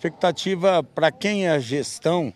Expectativa para quem é a gestão,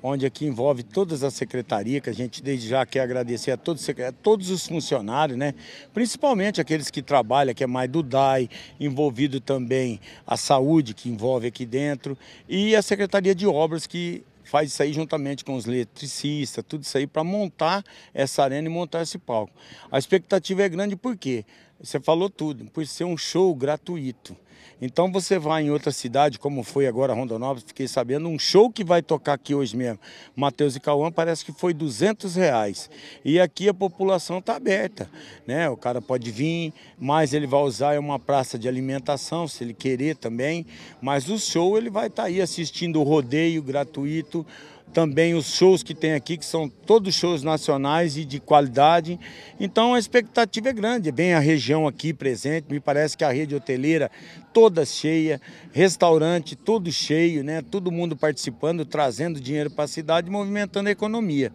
onde aqui envolve todas as secretarias, que a gente desde já quer agradecer a todos, a todos os funcionários, né? principalmente aqueles que trabalham, que é mais do DAI, envolvido também a saúde, que envolve aqui dentro, e a Secretaria de Obras, que faz isso aí juntamente com os eletricistas, tudo isso aí, para montar essa arena e montar esse palco. A expectativa é grande porque você falou tudo, por ser um show gratuito. Então você vai em outra cidade, como foi agora Rondonópolis, fiquei sabendo, um show que vai tocar aqui hoje mesmo, Matheus e Cauã, parece que foi 200 reais. E aqui a população está aberta, né? O cara pode vir, mas ele vai usar é uma praça de alimentação, se ele querer também. Mas o show ele vai estar tá aí assistindo o rodeio gratuito, também os shows que tem aqui, que são todos shows nacionais e de qualidade. Então a expectativa é grande, é bem a região aqui presente, me parece que a rede hoteleira toda cheia, restaurante todo cheio, né? Todo mundo participando, trazendo dinheiro para a cidade, movimentando a economia.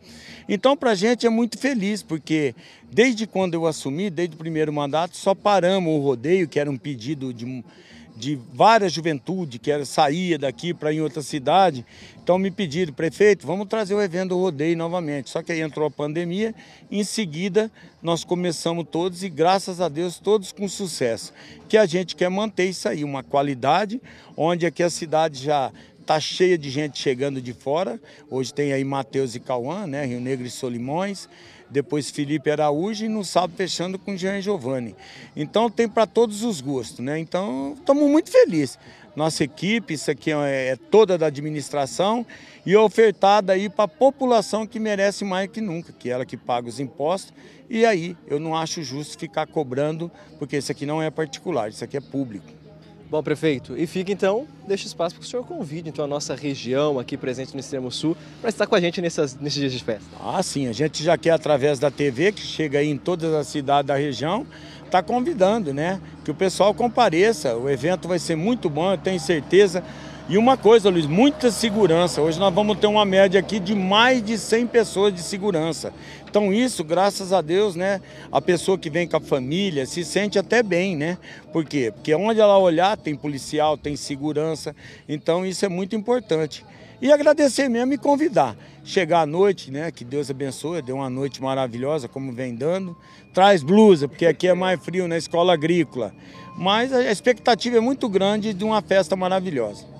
Então para a gente é muito feliz, porque desde quando eu assumi, desde o primeiro mandato, só paramos o rodeio, que era um pedido de de várias juventude que era, saía daqui para em outra cidade. Então me pediram, prefeito, vamos trazer o evento do rodeio novamente. Só que aí entrou a pandemia, em seguida nós começamos todos e graças a Deus todos com sucesso. Que a gente quer manter isso aí, uma qualidade, onde aqui é a cidade já Tá cheia de gente chegando de fora. Hoje tem aí Matheus e Cauã, né? Rio Negro e Solimões. Depois Felipe Araújo e no sábado fechando com Jean Giovanni. Então tem para todos os gostos, né? Então estamos muito felizes. Nossa equipe, isso aqui é, é toda da administração e é ofertada aí para a população que merece mais que nunca, que é ela que paga os impostos. E aí eu não acho justo ficar cobrando, porque isso aqui não é particular, isso aqui é público. Bom, prefeito, e fica então, deixa espaço para que o senhor convide então a nossa região aqui presente no extremo sul para estar com a gente nessas, nesses dias de festa. Ah, sim, a gente já quer através da TV, que chega aí em todas as cidades da região, está convidando, né? Que o pessoal compareça, o evento vai ser muito bom, eu tenho certeza. E uma coisa, Luiz, muita segurança. Hoje nós vamos ter uma média aqui de mais de 100 pessoas de segurança. Então isso, graças a Deus, né? A pessoa que vem com a família se sente até bem, né? Por quê? Porque onde ela olhar tem policial, tem segurança. Então isso é muito importante. E agradecer mesmo e convidar. Chegar à noite, né? Que Deus abençoe, deu uma noite maravilhosa, como vem dando. Traz blusa, porque aqui é mais frio na escola agrícola. Mas a expectativa é muito grande de uma festa maravilhosa.